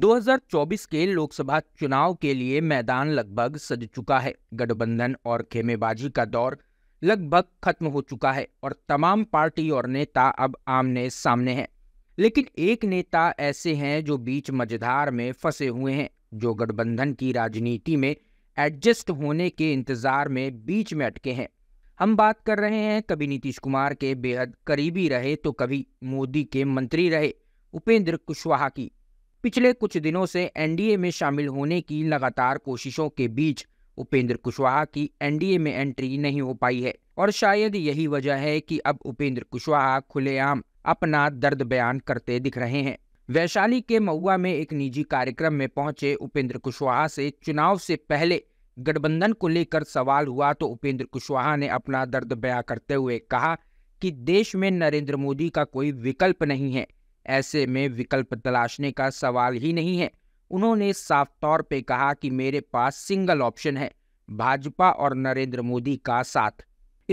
2024 के लोकसभा चुनाव के लिए मैदान लगभग सज चुका है गठबंधन और खेमेबाजी का दौर लगभग खत्म हो चुका है और तमाम पार्टी और नेता अब आमने सामने हैं लेकिन एक नेता ऐसे हैं जो बीच मझधार में फंसे हुए हैं जो गठबंधन की राजनीति में एडजस्ट होने के इंतजार में बीच में अटके हैं हम बात कर रहे हैं कभी नीतीश कुमार के बेहद करीबी रहे तो कभी मोदी के मंत्री रहे उपेंद्र कुशवाहा की पिछले कुछ दिनों से एनडीए में शामिल होने की लगातार कोशिशों के बीच उपेंद्र कुशवाहा की एनडीए में एंट्री नहीं हो पाई है और शायद यही वजह है कि अब उपेंद्र कुशवाहा खुलेआम अपना दर्द बयान करते दिख रहे हैं वैशाली के महुआ में एक निजी कार्यक्रम में पहुंचे उपेंद्र कुशवाहा से चुनाव से पहले गठबंधन को लेकर सवाल हुआ तो उपेंद्र कुशवाहा ने अपना दर्द बयां करते हुए कहा कि देश में नरेंद्र मोदी का कोई विकल्प नहीं है ऐसे में विकल्प तलाशने का सवाल ही नहीं है उन्होंने साफ तौर पे कहा कि मेरे पास सिंगल ऑप्शन है भाजपा और नरेंद्र मोदी का साथ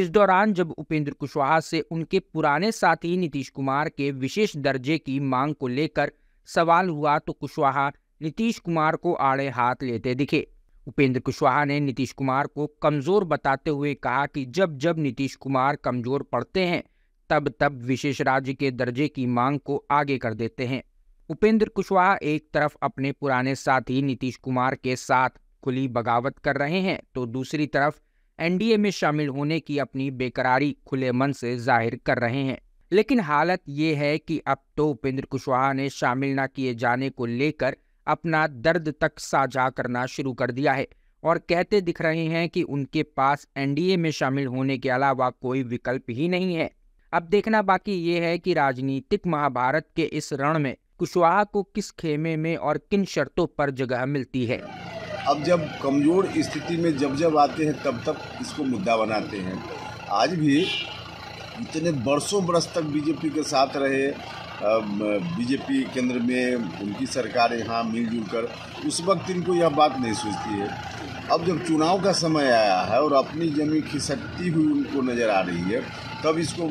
इस दौरान जब उपेंद्र कुशवाहा से उनके पुराने साथी नीतीश कुमार के विशेष दर्जे की मांग को लेकर सवाल हुआ तो कुशवाहा नीतीश कुमार को आड़े हाथ लेते दिखे उपेंद्र कुशवाहा ने नीतीश कुमार को कमज़ोर बताते हुए कहा कि जब जब नीतीश कुमार कमज़ोर पड़ते हैं तब तब विशेष राज्य के दर्जे की मांग को आगे कर देते हैं उपेंद्र कुशवाहा एक तरफ अपने पुराने साथी नीतीश कुमार के साथ खुली बगावत कर रहे हैं तो दूसरी तरफ एनडीए में शामिल होने की अपनी बेकरारी खुले मन से जाहिर कर रहे हैं लेकिन हालत ये है कि अब तो उपेंद्र कुशवाहा ने शामिल न किए जाने को लेकर अपना दर्द तक साझा करना शुरू कर दिया है और कहते दिख रहे हैं कि उनके पास एनडीए में शामिल होने के अलावा कोई विकल्प ही नहीं है अब देखना बाकी ये है कि राजनीतिक महाभारत के इस रण में कुशवाहा को किस खेमे में और किन शर्तों पर जगह मिलती है अब जब कमजोर स्थिति में जब जब आते हैं तब तक इसको मुद्दा बनाते हैं आज भी इतने बरसों बरस तक बीजेपी के साथ रहे बीजेपी केंद्र में उनकी सरकार यहाँ मिलजुल कर उस वक्त इनको यह बात नहीं सोचती है अब जब चुनाव का समय आया है और अपनी जमीन खिसकती हुई उनको नज़र आ रही है तब इसको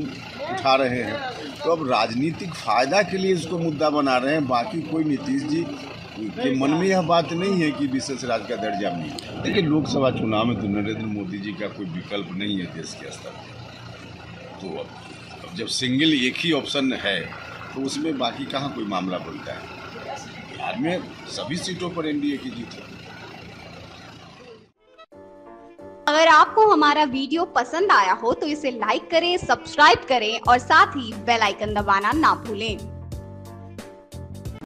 उठा रहे हैं तो अब राजनीतिक फ़ायदा के लिए इसको मुद्दा बना रहे हैं बाकी कोई नीतीश जी के मन में यह बात नहीं है कि विशेष राज्य का दर्जा मिले देखिए लोकसभा चुनाव में तो नरेंद्र मोदी जी का कोई विकल्प नहीं है देश के स्तर पर तो अब जब सिंगल एक ही ऑप्शन है तो उसमें बाकी कहाँ कोई मामला बोलता है बिहार में सभी सीटों पर एनडीए की जीत है अगर आपको हमारा वीडियो पसंद आया हो तो इसे लाइक करें सब्सक्राइब करें और साथ ही बेल आइकन दबाना ना भूलें